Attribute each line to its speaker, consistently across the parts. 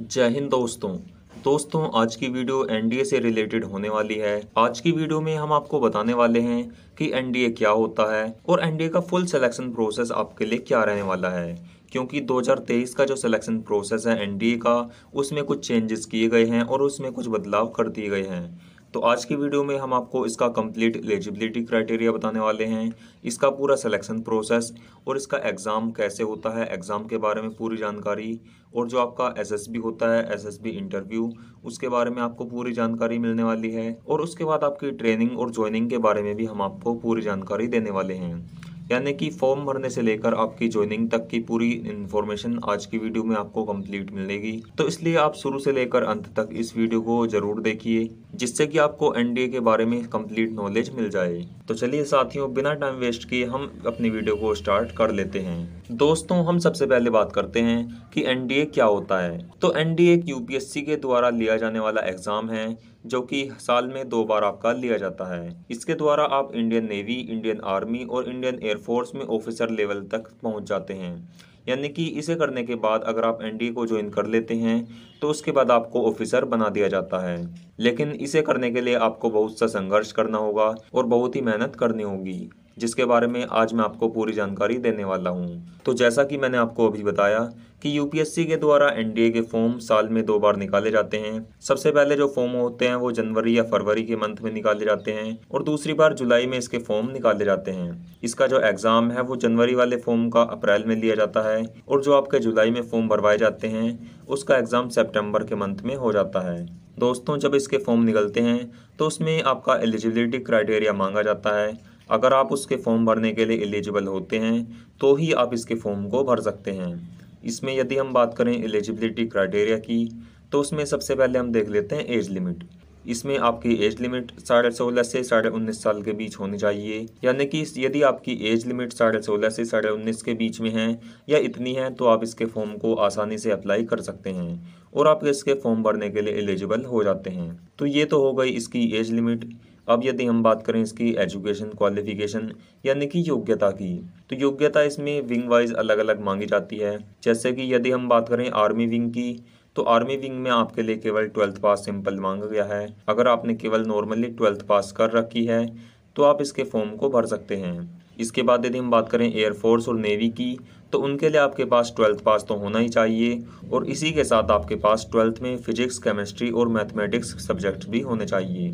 Speaker 1: जय हिंद दोस्तों दोस्तों आज की वीडियो एनडीए से रिलेटेड होने वाली है आज की वीडियो में हम आपको बताने वाले हैं कि एनडीए क्या होता है और एनडीए का फुल सिलेक्शन प्रोसेस आपके लिए क्या रहने वाला है क्योंकि 2023 का जो सिलेक्शन प्रोसेस है एनडीए का उसमें कुछ चेंजेस किए गए हैं और उसमें कुछ बदलाव कर दिए गए हैं तो आज की वीडियो में हम आपको इसका कंप्लीट एलिजिबिलिटी क्राइटेरिया बताने वाले हैं इसका पूरा सिलेक्शन प्रोसेस और इसका एग्ज़ाम कैसे होता है एग्ज़ाम के बारे में पूरी जानकारी और जो आपका एसएसबी होता है एसएसबी इंटरव्यू उसके बारे में आपको पूरी जानकारी मिलने वाली है और उसके बाद आपकी ट्रेनिंग और ज्वाइनिंग के बारे में भी हम आपको पूरी जानकारी देने वाले हैं यानी कि फॉर्म भरने से लेकर आपकी ज्वाइनिंग तक की पूरी इन्फॉर्मेशन आज की वीडियो में आपको कंप्लीट मिलेगी तो इसलिए आप शुरू से लेकर अंत तक इस वीडियो को जरूर देखिए जिससे कि आपको एनडीए के बारे में कंप्लीट नॉलेज मिल जाए तो चलिए साथियों बिना टाइम वेस्ट किए हम अपनी वीडियो को स्टार्ट कर लेते हैं दोस्तों हम सबसे पहले बात करते हैं कि एनडीए क्या होता है तो एनडीए एक यूपीएससी के द्वारा लिया जाने वाला एग्ज़ाम है जो कि साल में दो बार आपका लिया जाता है इसके द्वारा आप इंडियन नेवी इंडियन आर्मी और इंडियन एयरफोर्स में ऑफिसर लेवल तक पहुंच जाते हैं यानी कि इसे करने के बाद अगर आप एनडीए को ज्वाइन कर लेते हैं तो उसके बाद आपको ऑफिसर बना दिया जाता है लेकिन इसे करने के लिए आपको बहुत सा संघर्ष करना होगा और बहुत ही मेहनत करनी होगी जिसके बारे में आज मैं आपको पूरी जानकारी देने वाला हूँ तो जैसा कि मैंने आपको अभी बताया कि यूपीएससी के द्वारा एनडीए के फॉर्म साल में दो बार निकाले जाते हैं सबसे पहले जो फॉर्म होते हैं वो जनवरी या फरवरी के मंथ में निकाले जाते हैं और दूसरी बार जुलाई में इसके फॉर्म निकाले जाते हैं इसका जो एग्ज़ाम है वो जनवरी वाले फॉर्म का अप्रैल में लिया जाता है और जो आपके जुलाई में फॉर्म भरवाए जाते हैं उसका एग्ज़ाम सेप्टेम्बर के मंथ में हो जाता है दोस्तों जब इसके फॉर्म निकलते हैं तो उसमें आपका एलिजिबिलिटी क्राइटेरिया मांगा जाता है अगर आप उसके फॉर्म भरने के लिए एलिजिबल होते हैं तो ही आप इसके फॉर्म को भर सकते हैं इसमें यदि हम बात करें एलिजिबिलिटी क्राइटेरिया की तो उसमें सबसे पहले हम देख लेते हैं एज लिमिट इसमें आपकी एज लिमिट साढ़े सोलह से साढ़े उन्नीस साल के बीच होनी चाहिए यानी कि यदि आपकी एज लिमिट साढ़े सोलह से साढ़े उन्नीस के बीच में है या इतनी है तो आप इसके फॉर्म को आसानी से अप्लाई कर सकते हैं और आप इसके फॉर्म भरने के लिए एलिजिबल हो जाते हैं तो ये तो हो गई इसकी एज लिमिट अब यदि हम बात करें इसकी एजुकेशन क्वालिफिकेशन यानी कि योग्यता की तो योग्यता इसमें विंग वाइज अलग अलग मांगी जाती है जैसे कि यदि हम बात करें आर्मी विंग की तो आर्मी विंग में आपके लिए केवल ट्वेल्थ पास सिंपल मांगा गया है अगर आपने केवल नॉर्मली ट्वेल्थ पास कर रखी है तो आप इसके फॉर्म को भर सकते हैं इसके बाद यदि हम बात करें एयरफोर्स और नेवी की तो उनके लिए आपके पास ट्वेल्थ पास तो होना ही चाहिए और इसी के साथ आपके पास ट्वेल्थ में फ़िज़िक्स केमिस्ट्री और मैथमेटिक्स सब्जेक्ट भी होने चाहिए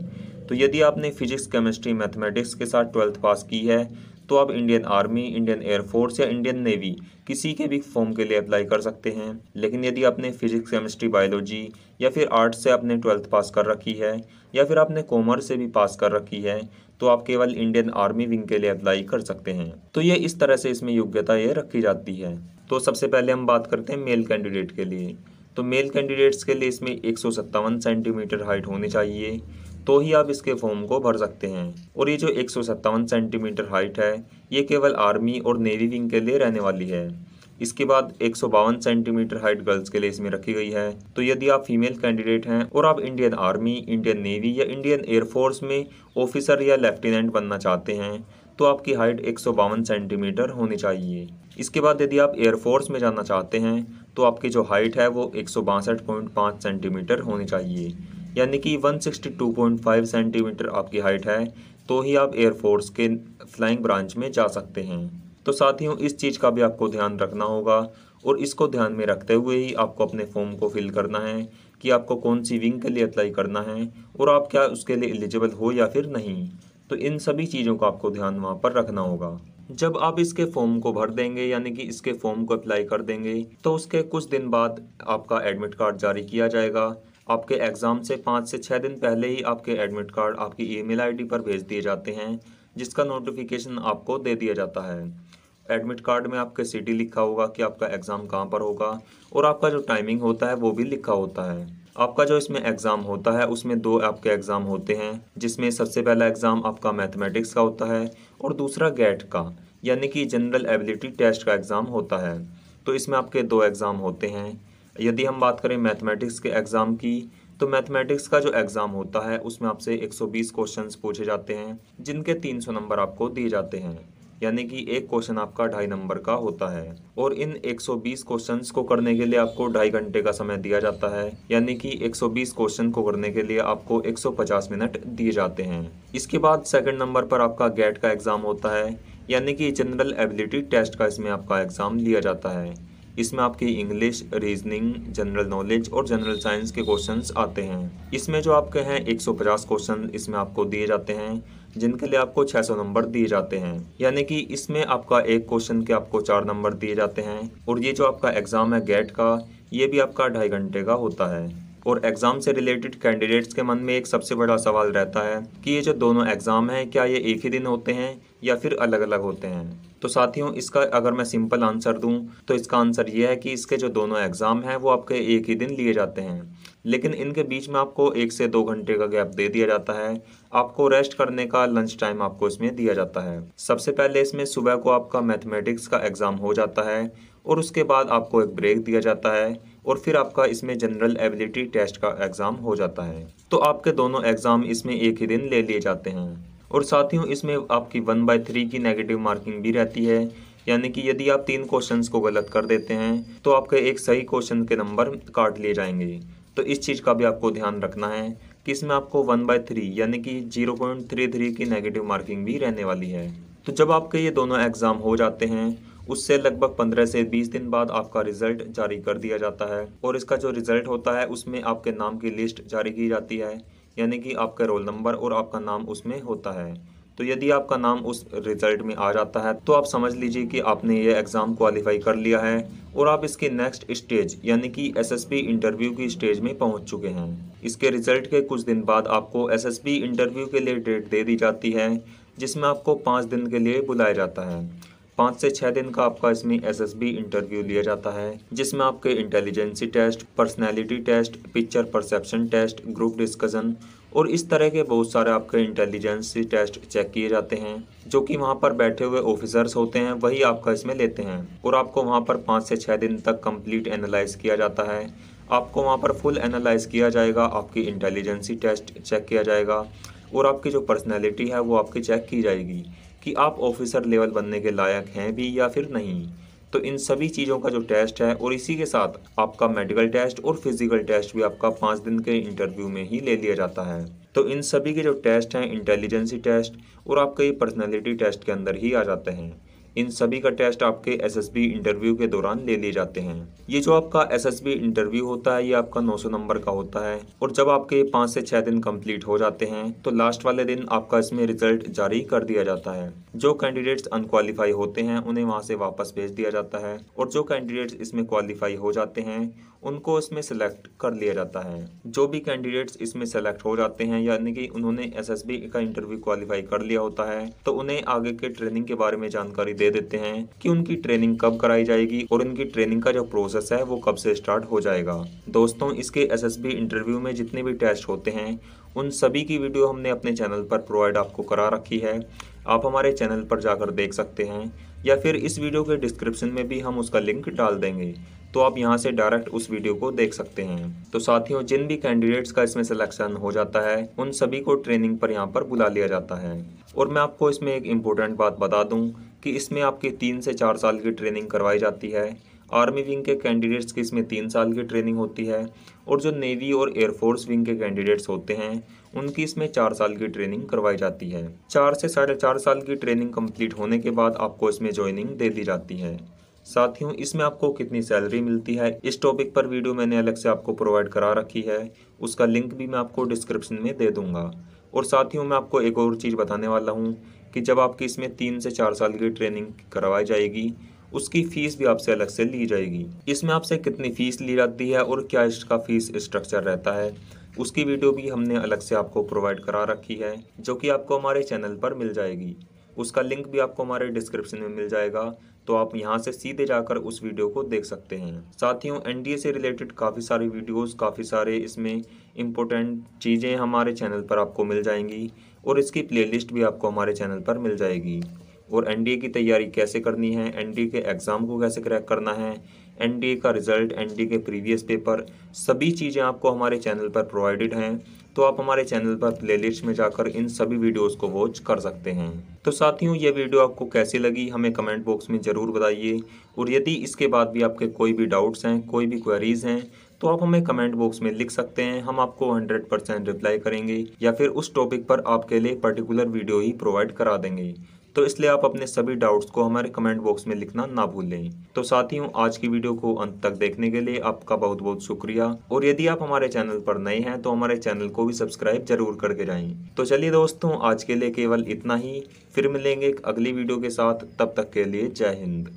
Speaker 1: तो यदि आपने फ़िज़िक्स केमिस्ट्री मैथमेटिक्स के साथ ट्वेल्थ पास की है तो आप इंडियन आर्मी इंडियन एयरफोर्स या इंडियन नेवी किसी के भी फॉर्म के लिए अप्लाई कर सकते हैं लेकिन यदि आपने फिजिक्स केमिस्ट्री बायोलॉजी या फिर आर्ट्स से आपने ट्वेल्थ पास कर रखी है या फिर आपने कॉमर्स से भी पास कर रखी है तो आप केवल इंडियन आर्मी विंग के लिए अप्लाई कर सकते हैं तो ये इस तरह से इसमें योग्यता ये रखी जाती है तो सबसे पहले हम बात करते हैं मेल कैंडिडेट के लिए तो मेल कैंडिडेट्स के लिए इसमें एक सेंटीमीटर हाइट होनी चाहिए तो ही आप इसके फॉर्म को भर सकते हैं और ये जो एक सेंटीमीटर हाइट है ये केवल आर्मी और नेवी विंग के लिए रहने वाली है इसके बाद एक सेंटीमीटर हाइट गर्ल्स के लिए इसमें रखी गई है तो यदि आप फीमेल कैंडिडेट हैं और आप इंडियन आर्मी इंडियन नेवी या इंडियन एयरफोर्स में ऑफिसर या लेफ्टिनेंट बनना चाहते हैं तो आपकी हाइट एक सेंटीमीटर होनी चाहिए इसके बाद यदि आप एयरफोर्स में जाना चाहते हैं तो आपकी जो हाइट है वो एक सेंटीमीटर होनी चाहिए यानी कि 162.5 सेंटीमीटर आपकी हाइट है तो ही आप एयरफोर्स के फ्लाइंग ब्रांच में जा सकते हैं तो साथियों इस चीज़ का भी आपको ध्यान रखना होगा और इसको ध्यान में रखते हुए ही आपको अपने फॉर्म को फिल करना है कि आपको कौन सी विंग के लिए अप्लाई करना है और आप क्या उसके लिए एलिजिबल हो या फिर नहीं तो इन सभी चीज़ों का आपको ध्यान वहाँ पर रखना होगा जब आप इसके फॉर्म को भर देंगे यानी कि इसके फॉर्म को अप्लाई कर देंगे तो उसके कुछ दिन बाद आपका एडमिट कार्ड जारी किया जाएगा आपके एग्ज़ाम से पाँच से छः दिन पहले ही आपके एडमिट कार्ड आपकी ईमेल आईडी पर भेज दिए जाते हैं जिसका नोटिफिकेशन आपको दे दिया जाता है एडमिट कार्ड में आपके सिटी लिखा होगा कि आपका एग्ज़ाम कहाँ पर होगा और आपका जो टाइमिंग होता है वो भी लिखा होता है आपका जो इसमें एग्ज़ाम होता है उसमें दो आपके एग्ज़ाम होते हैं जिसमें सबसे पहला एग्ज़ाम आपका मैथमेटिक्स का होता है और दूसरा गेट का यानी कि जनरल एबिलिटी टेस्ट का एग्ज़ाम होता है तो इसमें आपके दो एग्ज़ाम होते हैं यदि हम बात करें मैथमेटिक्स के एग्ज़ाम की तो मैथमेटिक्स का जो एग्ज़ाम होता है उसमें आपसे 120 क्वेश्चंस पूछे जाते हैं जिनके 300 नंबर आपको दिए जाते हैं यानी कि एक क्वेश्चन आपका ढाई नंबर का होता है और इन 120 क्वेश्चंस को करने के लिए आपको ढाई घंटे का समय दिया जाता है यानी कि 120 क्वेश्चन को करने के लिए आपको 150 मिनट दिए जाते हैं इसके बाद सेकंड नंबर पर आपका गेट का एग्ज़ाम होता है यानी कि जनरल एबिलिटी टेस्ट का इसमें आपका एग्ज़ाम लिया जाता है इसमें आपके इंग्लिश रीजनिंग जनरल नॉलेज और जनरल साइंस के क्वेश्चन आते हैं इसमें जो आपके हैं 150 क्वेश्चन इसमें आपको दिए जाते हैं जिनके लिए आपको 600 नंबर दिए जाते हैं यानी कि इसमें आपका एक क्वेश्चन के आपको चार नंबर दिए जाते हैं और ये जो आपका एग्ज़ाम है गेट का ये भी आपका ढाई घंटे का होता है और एग्ज़ाम से रिलेटेड कैंडिडेट्स के मन में एक सबसे बड़ा सवाल रहता है कि ये जो दोनों एग्ज़ाम हैं क्या ये एक ही दिन होते हैं या फिर अलग अलग होते हैं तो साथियों इसका अगर मैं सिंपल आंसर दूं तो इसका आंसर यह है कि इसके जो दोनों एग्ज़ाम हैं वो आपके एक ही दिन लिए जाते हैं लेकिन इनके बीच में आपको एक से दो घंटे का गैप दे दिया जाता है आपको रेस्ट करने का लंच टाइम आपको इसमें दिया जाता है सबसे पहले इसमें सुबह को आपका मैथमेटिक्स का एग्ज़ाम हो जाता है और उसके बाद आपको एक ब्रेक दिया जाता है और फिर आपका इसमें जनरल एबिलिटी टेस्ट का एग्ज़ाम हो जाता है तो आपके दोनों एग्ज़ाम इसमें एक ही दिन ले लिए जाते हैं और साथियों इसमें आपकी वन बाई थ्री की नेगेटिव मार्किंग भी रहती है यानी कि यदि आप तीन क्वेश्चन को गलत कर देते हैं तो आपके एक सही क्वेश्चन के नंबर काट लिए जाएंगे तो इस चीज़ का भी आपको ध्यान रखना है कि इसमें आपको वन बाई थ्री यानी कि जीरो पॉइंट थ्री थ्री की नेगेटिव मार्किंग भी रहने वाली है तो जब आपके ये दोनों एग्ज़ाम हो जाते हैं उससे लगभग पंद्रह से बीस दिन बाद आपका रिजल्ट जारी कर दिया जाता है और इसका जो रिजल्ट होता है उसमें आपके नाम की लिस्ट जारी की जाती है यानी कि आपका रोल नंबर और आपका नाम उसमें होता है तो यदि आपका नाम उस रिज़ल्ट में आ जाता है तो आप समझ लीजिए कि आपने ये एग्ज़ाम क्वालिफाई कर लिया है और आप इसके नेक्स्ट स्टेज यानी कि एसएसपी इंटरव्यू की स्टेज में पहुंच चुके हैं इसके रिज़ल्ट के कुछ दिन बाद आपको एसएसपी इंटरव्यू के लिए डेट दे दी जाती है जिसमें आपको पाँच दिन के लिए बुलाया जाता है पाँच से छः दिन का आपका इसमें एसएसबी इंटरव्यू लिया जाता है जिसमें आपके intelligency test personality test picture perception test group discussion और इस तरह के बहुत सारे आपके इंटेलिजेंसी टेस्ट चेक किए जाते हैं जो कि वहाँ पर बैठे हुए ऑफिसर्स होते हैं वही आपका इसमें लेते हैं और आपको वहाँ पर पाँच से छः दिन तक कम्प्लीट एनालाइज किया जाता है आपको वहाँ पर फुल एनालाइज किया जाएगा आपकी इंटेलिजेंसी टेस्ट चेक किया जाएगा और आपकी जो पर्सनैलिटी है वो आपकी चेक की जाएगी कि आप ऑफिसर लेवल बनने के लायक हैं भी या फिर नहीं तो इन सभी चीज़ों का जो टेस्ट है और इसी के साथ आपका मेडिकल टेस्ट और फिजिकल टेस्ट भी आपका पाँच दिन के इंटरव्यू में ही ले लिया जाता है तो इन सभी के जो टेस्ट हैं इंटेलिजेंसी टेस्ट और आपके ये पर्सनैलिटी टेस्ट के अंदर ही आ जाते हैं इन सभी का टेस्ट आपके एसएसबी इंटरव्यू के दौरान ले लिए जाते हैं ये जो आपका एसएसबी इंटरव्यू होता है ये आपका 900 नंबर का होता है और जब आपके पाँच से छह दिन कंप्लीट हो जाते हैं तो लास्ट वाले दिन आपका इसमें रिजल्ट जारी कर दिया जाता है जो कैंडिडेट्स अनकालीफाई होते हैं उन्हें वहाँ से वापस भेज दिया जाता है और जो कैंडिडेट्स इसमें क्वालिफाई हो जाते हैं उनको इसमें सेलेक्ट कर लिया जाता है जो भी कैंडिडेट्स इसमें सेलेक्ट हो जाते हैं यानी कि उन्होंने एसएसबी का इंटरव्यू क्वालिफाई कर लिया होता है तो उन्हें आगे के ट्रेनिंग के बारे में जानकारी दे देते हैं कि उनकी ट्रेनिंग कब कराई जाएगी और इनकी ट्रेनिंग का जो प्रोसेस है वो कब से स्टार्ट हो जाएगा दोस्तों इसके एस इंटरव्यू में जितने भी टेस्ट होते हैं उन सभी की वीडियो हमने अपने चैनल पर प्रोवाइड आपको करा रखी है आप हमारे चैनल पर जाकर देख सकते हैं या फिर इस वीडियो के डिस्क्रिप्शन में भी हम उसका लिंक डाल देंगे तो आप यहाँ से डायरेक्ट उस वीडियो को देख सकते हैं तो साथियों जिन भी कैंडिडेट्स का इसमें सिलेक्शन हो जाता है उन सभी को ट्रेनिंग पर यहाँ पर बुला लिया जाता है और मैं आपको इसमें एक इम्पोर्टेंट बात बता दूँ कि इसमें आपकी तीन से चार साल की ट्रेनिंग करवाई जाती है आर्मी विंग के कैंडिडेट्स की इसमें तीन साल की ट्रेनिंग होती है और जो नेवी और एयरफोर्स विंग के कैंडिडेट्स होते हैं उनकी इसमें चार साल की ट्रेनिंग करवाई जाती है चार से साढ़े चार साल की ट्रेनिंग कंप्लीट होने के बाद आपको इसमें ज्वाइनिंग दे दी जाती है साथियों इसमें आपको कितनी सैलरी मिलती है इस टॉपिक पर वीडियो मैंने अलग से आपको प्रोवाइड करा रखी है उसका लिंक भी मैं आपको डिस्क्रिप्शन में दे दूंगा और साथियों मैं आपको एक और चीज़ बताने वाला हूँ कि जब आपकी इसमें तीन से चार साल की ट्रेनिंग करवाई जाएगी उसकी फ़ीस भी आपसे अलग से ली जाएगी इसमें आपसे कितनी फ़ीस ली जाती है और क्या इसका फ़ीस स्ट्रक्चर रहता है उसकी वीडियो भी हमने अलग से आपको प्रोवाइड करा रखी है जो कि आपको हमारे चैनल पर मिल जाएगी उसका लिंक भी आपको हमारे डिस्क्रिप्शन में मिल जाएगा तो आप यहाँ से सीधे जाकर उस वीडियो को देख सकते हैं साथियों एनडीए से रिलेटेड काफ़ी सारी वीडियोस काफ़ी सारे इसमें इम्पोर्टेंट चीज़ें हमारे चैनल पर आपको मिल जाएंगी और इसकी प्लेलिस्ट भी आपको हमारे चैनल पर मिल जाएगी और एनडीए की तैयारी कैसे करनी है एनडीए के एग्ज़ाम को कैसे क्रैक करना है एनडीए का रिजल्ट एनडीए के प्रीवियस पेपर सभी चीज़ें आपको हमारे चैनल पर प्रोवाइडेड हैं तो आप हमारे चैनल पर प्लेलिस्ट में जाकर इन सभी वीडियोस को वॉच कर सकते हैं तो साथियों ये वीडियो आपको कैसी लगी हमें कमेंट बॉक्स में ज़रूर बताइए और यदि इसके बाद भी आपके कोई भी डाउट्स हैं कोई भी क्वेरीज़ हैं तो आप हमें कमेंट बॉक्स में लिख सकते हैं हम आपको 100 परसेंट रिप्लाई करेंगे या फिर उस टॉपिक पर आपके लिए पर्टिकुलर वीडियो ही प्रोवाइड करा देंगे तो इसलिए आप अपने सभी डाउट्स को हमारे कमेंट बॉक्स में लिखना ना भूलें तो साथियों आज की वीडियो को अंत तक देखने के लिए आपका बहुत बहुत शुक्रिया और यदि आप हमारे चैनल पर नए हैं तो हमारे चैनल को भी सब्सक्राइब जरूर करके जाएं तो चलिए दोस्तों आज के लिए केवल इतना ही फिर मिलेंगे अगली वीडियो के साथ तब तक के लिए जय हिंद